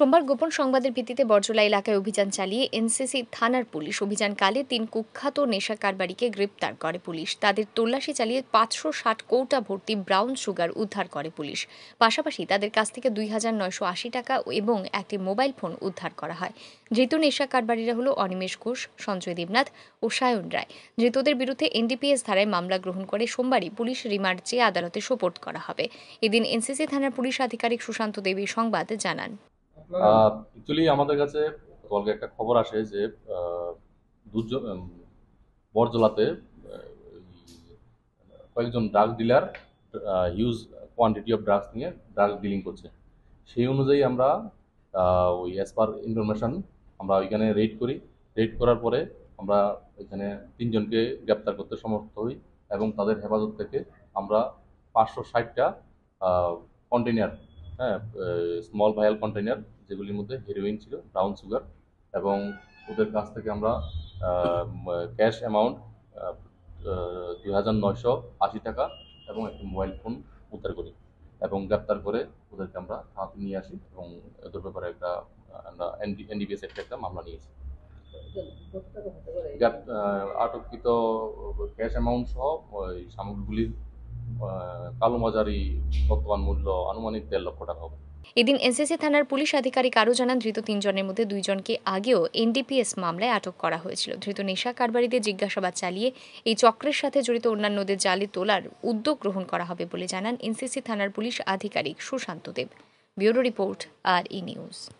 সোমবার গোপন সংবাদের ভিত্তিতে বরজলা এলাকায় অভিযান চালিয়ে এনসিসি থানার পুলিশ অভিযানকালে তিন কুখ্যাত নেশা কারবারিকে গ্রেপ্তার করে পুলিশ তাদের তল্লাশি চালিয়ে পাঁচশো ষাট কৌটা ভর্তি ব্রাউন সুগার উদ্ধার করে পুলিশ পাশাপাশি তাদের কাছ থেকে দুই হাজার নয়শো আশি টাকা এবং একটি মোবাইল ফোন উদ্ধার করা হয় ধৃত নেশা কারবারিরা হল অনিমেষ ঘোষ সঞ্জয় দেবনাথ ও সায়ন রায় ধৃতদের বিরুদ্ধে এনডিপিএস ধারায় মামলা গ্রহণ করে সোমবারই পুলিশ রিমান্ড চেয়ে আদালতে সোপোর্ট করা হবে এদিন এনসিসি থানার পুলিশ আধিকারিক সুশান্ত দেবী সংবাদ জানান অ্যাকচুয়ালি আমাদের কাছে গতকালকে একটা খবর আসে যে বরজলাতে কয়েকজন drug dealer huge quantity of drugs নিয়ে ড্রাগ ডিলিং করছে সেই অনুযায়ী আমরা ওই অ্যাজ পার ইনফরমেশান আমরা ওইখানে রেড করি রেড করার পরে আমরা এখানে তিনজনকে গ্রেপ্তার করতে সমর্থ হই এবং তাদের হেফাজত থেকে আমরা পাঁচশো ষাটটা কন্টেনার হ্যাঁ স্মল ভায়াল কন্টেনার যেগুলির মধ্যে হেরোইন ছিল ব্রাউন সুগার এবং ওদের কাছ থেকে আমরা ক্যাশ অ্যামাউন্ট দুই হাজার নয়শো আশি টাকা এবং একটি মোবাইল ফোন উদ্ধার করি এবং গ্রেপ্তার করে ওদেরকে আমরা থানাতে নিয়ে আসি এবং ওদের ব্যাপারে একটা আমরা এনডিপিএস একটা একটা মামলা নিয়েছি আটককৃত ক্যাশ অ্যামাউন্ট সহ ওই সামগ্রীগুলির কালোমাজারি বর্তমান মূল্য আনুমানিক দেড় লক্ষ টাকা হবে এদিন এনসিসি থানার পুলিশ আধিকারিক আরও জানান ধৃত তিনজনের মধ্যে দুইজনকে আগেও এনডিপিএস মামলায় আটক করা হয়েছিল ধৃত নেশা কারবারিদের জিজ্ঞাসাবাদ চালিয়ে এই চক্রের সাথে জড়িত অন্যান্যদের জালে তোলার উদ্যোগ গ্রহণ করা হবে বলে জানান এনসিসি থানার পুলিশ আধিকারিক সুশান্ত দেব ব্যুরো রিপোর্ট আর ই নিউজ